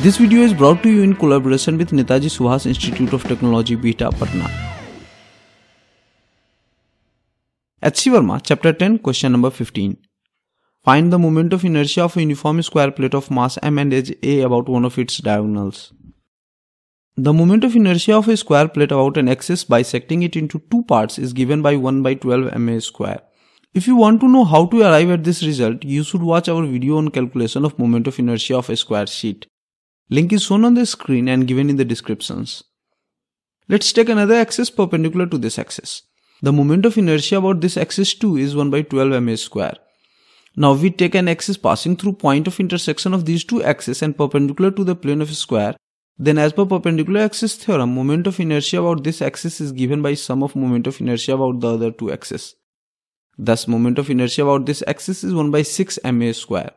This video is brought to you in collaboration with Netaji Subhas Institute of Technology, Beta, Patna. H.C. Verma, Chapter 10, Question Number 15. Find the moment of inertia of a uniform square plate of mass m and edge a about one of its diagonals. The moment of inertia of a square plate about an axis bisecting it into two parts is given by 1 by 12 ma square. If you want to know how to arrive at this result, you should watch our video on calculation of moment of inertia of a square sheet. Link is shown on the screen and given in the descriptions. Let's take another axis perpendicular to this axis. The moment of inertia about this axis too is 1 by 12 ma square. Now we take an axis passing through point of intersection of these two axes and perpendicular to the plane of square. Then as per perpendicular axis theorem, moment of inertia about this axis is given by sum of moment of inertia about the other two axes. Thus moment of inertia about this axis is 1 by 6 ma square.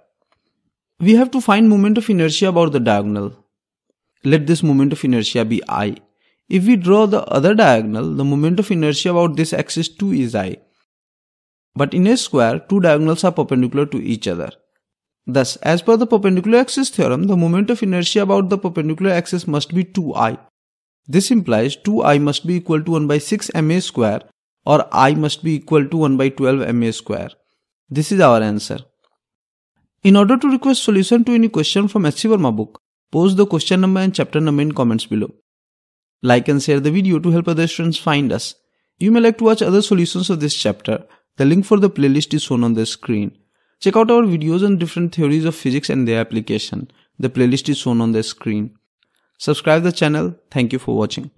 We have to find moment of inertia about the diagonal. Let this moment of inertia be i. If we draw the other diagonal, the moment of inertia about this axis too is i. But in a square, two diagonals are perpendicular to each other. Thus, as per the perpendicular axis theorem, the moment of inertia about the perpendicular axis must be 2i. This implies 2i must be equal to 1 by 6 ma square or i must be equal to 1 by 12 ma square. This is our answer. In order to request solution to any question from SC Verma book, post the question number and chapter number in comments below. Like and share the video to help other students find us. You may like to watch other solutions of this chapter. The link for the playlist is shown on the screen. Check out our videos on different theories of physics and their application. The playlist is shown on the screen. Subscribe the channel. Thank you for watching.